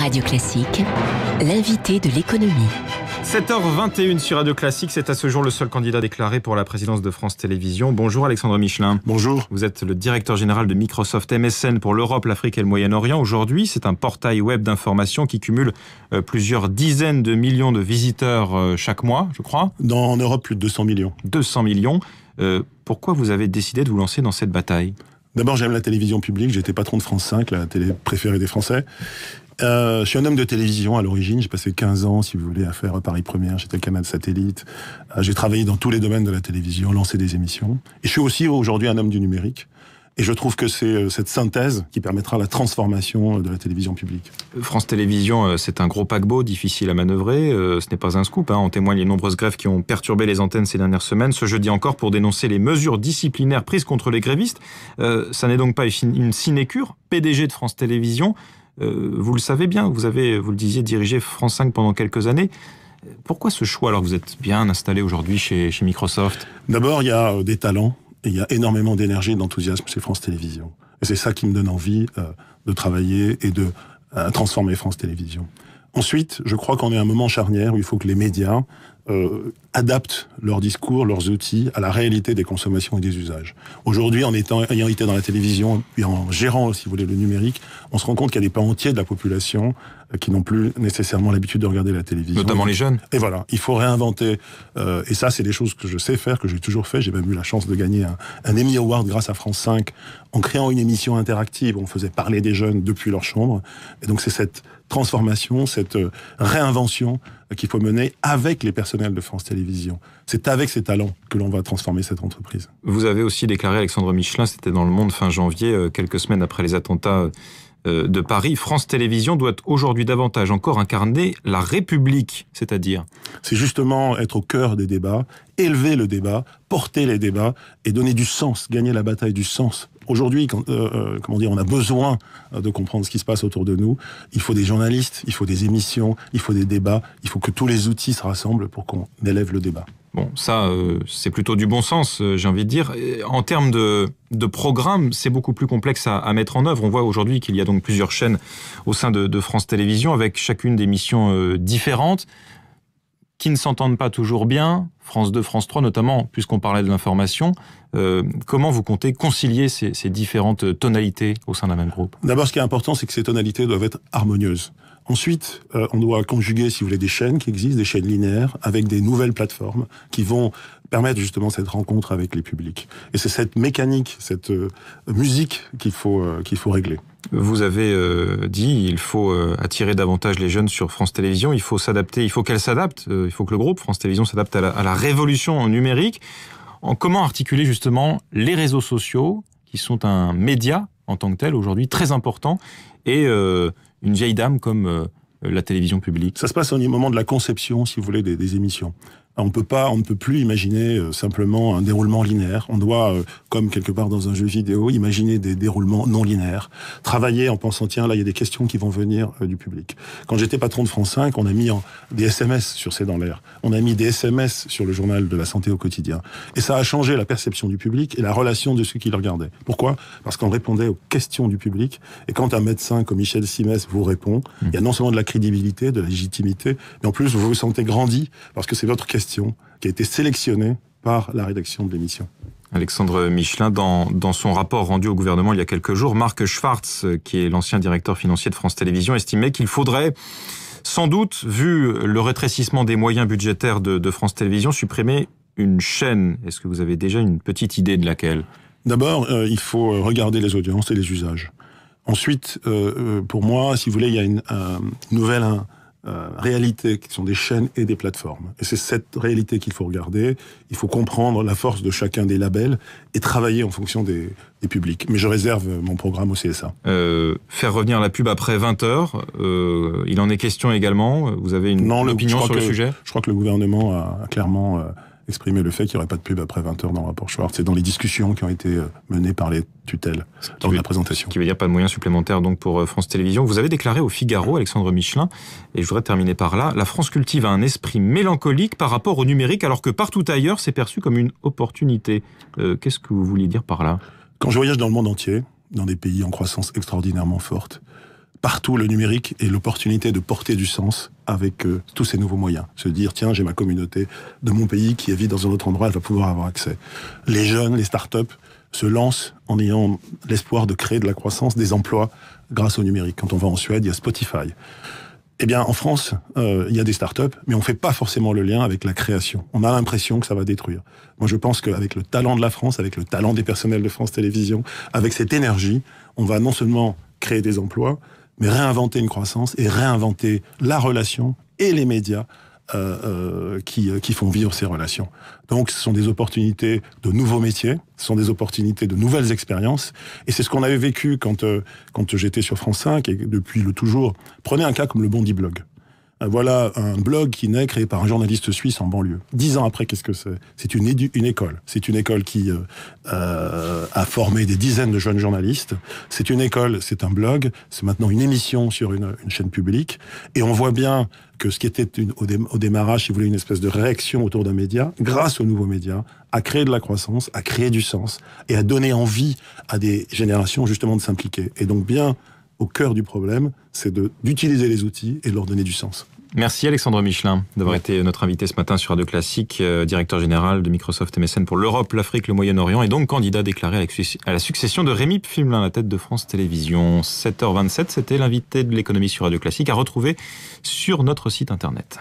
Radio Classique, l'invité de l'économie. 7h21 sur Radio Classique, c'est à ce jour le seul candidat déclaré pour la présidence de France Télévisions. Bonjour Alexandre Michelin. Bonjour. Vous êtes le directeur général de Microsoft MSN pour l'Europe, l'Afrique et le Moyen-Orient. Aujourd'hui, c'est un portail web d'information qui cumule euh, plusieurs dizaines de millions de visiteurs euh, chaque mois, je crois. Dans, en Europe, plus de 200 millions. 200 millions. Euh, pourquoi vous avez décidé de vous lancer dans cette bataille D'abord, j'aime la télévision publique. J'étais patron de France 5, la télé préférée des Français. Euh, je suis un homme de télévision à l'origine. J'ai passé 15 ans, si vous voulez, à faire Paris Première. J'étais Canal Satellite. Euh, j'ai travaillé dans tous les domaines de la télévision, lancé des émissions. Et je suis aussi aujourd'hui un homme du numérique. Et je trouve que c'est euh, cette synthèse qui permettra la transformation de la télévision publique. France Télévisions, c'est un gros paquebot difficile à manœuvrer. Ce n'est pas un scoop. Hein. En témoignent les nombreuses grèves qui ont perturbé les antennes ces dernières semaines. Ce jeudi encore pour dénoncer les mesures disciplinaires prises contre les grévistes. ça n'est donc pas une sinécure. PDG de France Télévisions, euh, vous le savez bien, vous avez, vous le disiez, dirigé France 5 pendant quelques années. Pourquoi ce choix alors que vous êtes bien installé aujourd'hui chez, Microsoft D'abord, il y a euh, des talents, il y a énormément d'énergie et d'enthousiasme chez France Télévisions. Et c'est ça qui me donne envie euh, de travailler et de transformer France Télévisions. Ensuite, je crois qu'on est à un moment charnière où il faut que les médias euh, adaptent leurs discours, leurs outils à la réalité des consommations et des usages. Aujourd'hui, en étant, ayant été dans la télévision et en gérant, si vous voulez, le numérique, on se rend compte qu'il y a des pans entiers de la population euh, qui n'ont plus nécessairement l'habitude de regarder la télévision. Notamment les jeunes. Et voilà, il faut réinventer. Euh, et ça, c'est des choses que je sais faire, que j'ai toujours fait. J'ai même eu la chance de gagner un, Emmy Award grâce à France 5 en créant une émission interactive. où On faisait parler des jeunes depuis leur chambre. Et donc, c'est cette transformation, cette réinvention qu'il faut mener avec les personnels de France Télévisions. C'est avec ces talents que l'on va transformer cette entreprise. Vous avez aussi déclaré, Alexandre Michelin, c'était dans Le Monde fin janvier, euh, quelques semaines après les attentats euh, de Paris, France Télévisions doit aujourd'hui davantage encore incarner la République, c'est-à-dire C'est justement être au cœur des débats, élever le débat, porter les débats et donner du sens, gagner la bataille du sens aujourd'hui, euh, euh, comment dire, on a besoin euh, de comprendre ce qui se passe autour de nous. Il faut des journalistes, il faut des émissions, il faut des débats, il faut que tous les outils se rassemblent pour qu'on élève le débat. Bon, ça, c'est plutôt du bon sens, j'ai envie de dire. en termes de, de programme, c'est beaucoup plus complexe à, mettre en œuvre. On voit aujourd'hui qu'il y a donc plusieurs chaînes au sein de, France Télévisions, avec chacune des missions différentes qui ne s'entendent pas toujours bien, France 2, France 3 notamment, puisqu'on parlait de l'information. Euh, comment vous comptez concilier ces, différentes tonalités au sein d'un même groupe D'abord, ce qui est important, c'est que ces tonalités doivent être harmonieuses. Ensuite, euh, on doit conjuguer, si vous voulez, des chaînes qui existent, des chaînes linéaires, avec des nouvelles plateformes qui vont permettre justement cette rencontre avec les publics. Et c'est cette mécanique, cette euh, musique qu'il faut, euh, qu'il faut régler. Vous avez euh, dit il faut attirer davantage les jeunes sur France Télévisions, il faut s'adapter, il faut qu'elle s'adapte, il faut que le groupe France Télévisions s'adapte à, la révolution numérique. En comment articuler justement les réseaux sociaux, qui sont un média en tant que tel aujourd'hui très important, et une vieille dame comme la télévision publique Ça se passe au moment de la conception, si vous voulez, des émissions. On peut pas, on ne peut plus imaginer euh, simplement un déroulement linéaire. On doit, euh, comme quelque part dans un jeu vidéo, imaginer des déroulements non linéaires. Travailler en pensant tiens là il y a des questions qui vont venir euh, du public. Quand j'étais patron de France 5, on a mis des SMS sur ces dans l'air. On a mis des SMS sur le journal de la santé au quotidien. Et ça a changé la perception du public et la relation de ceux qui le regardaient. Pourquoi Parce qu'on répondait aux questions du public. Et quand un médecin comme Michel Simès vous répond, mmh. il y a non seulement de la crédibilité, de la légitimité, mais en plus vous vous sentez grandi parce que c'est votre question qui a été sélectionnée par la rédaction de l'émission. Alexandre Michelin, dans, dans, son rapport rendu au gouvernement il y a quelques jours, Marc Schwartz, qui est l'ancien directeur financier de France Télévisions, estimait qu'il faudrait, sans doute, vu le rétrécissement des moyens budgétaires de, France Télévisions, supprimer une chaîne. Est-ce que vous avez déjà une petite idée de laquelle D'abord, euh, il faut euh, regarder les audiences et les usages. Ensuite, euh, pour moi, si vous voulez, il y a une nouvelle euh, réalités qui sont des chaînes et des plateformes. Et c'est cette réalité qu'il faut regarder. Il faut comprendre la force de chacun des labels et travailler en fonction des, des publics. Mais je réserve mon programme au CSA. Euh, faire revenir la pub après 20 heures, euh, il en est question également. Vous avez une, non, opinion sur le sujet Je crois que le gouvernement a, a clairement euh, exprimer le fait qu'il n'y aurait pas de pub après 20 heures dans le rapport Schwartz. C'est dans les discussions qui ont été euh, menées par les tutelles dans la présentation. Ce qui veut dire pas de moyens supplémentaires donc pour euh, France Télévisions. Vous avez déclaré au Figaro, Alexandre Michelin, et je voudrais terminer par là, la France cultive un esprit mélancolique par rapport au numérique alors que partout ailleurs c'est perçu comme une opportunité. Euh, qu'est-ce que vous vouliez dire par là Quand je voyage dans le monde entier, dans des pays en croissance extraordinairement forte, partout le numérique est l'opportunité de porter du sens avec euh, tous ces nouveaux moyens. Se dire, tiens, j'ai ma communauté de mon pays qui vit dans un autre endroit, elle va pouvoir avoir accès. Les jeunes, les start-up se lancent en ayant l'espoir de créer de la croissance, des emplois grâce au numérique. Quand on va en Suède, il y a Spotify. Eh bien, en France, euh, il y a des start-up, mais on ne fait pas forcément le lien avec la création. On a l'impression que ça va détruire. Moi, je pense qu'avec le talent de la France, avec le talent des personnels de France Télévisions, avec cette énergie, on va non seulement créer des emplois, mais réinventer une croissance et réinventer la relation et les médias euh, euh, qui, euh, qui, font vivre ces relations. Donc ce sont des opportunités de nouveaux métiers, ce sont des opportunités de nouvelles expériences, et c'est ce qu'on avait vécu quand, quand j'étais sur France 5 et depuis le toujours. Prenez un cas comme le Bondi Blog. Euh, voilà un blog qui naît créé par un journaliste suisse en banlieue. Dix ans après, qu'est-ce que c'est C'est une, école. C'est une école qui euh, euh, a formé des dizaines de jeunes journalistes. C'est une école, c'est un blog, c'est maintenant une émission sur une, chaîne publique. Et on voit bien que ce qui était au, démarrage, si voulait une espèce de réaction autour d'un média, grâce aux nouveaux médias, a créé de la croissance, a créé du sens et a donné envie à des générations justement de s'impliquer. Et donc bien au cœur du problème, c'est d'utiliser les outils et de leur donner du sens. Merci Alexandre Michelin d'avoir été notre invité ce matin sur Radio Classique, euh, directeur général de Microsoft MSN pour l'Europe, l'Afrique, le Moyen-Orient et donc candidat déclaré à la succession de Rémi à la tête de France Télévisions. 7h27, c'était l'invité de l'économie sur Radio Classique à retrouver sur notre site internet.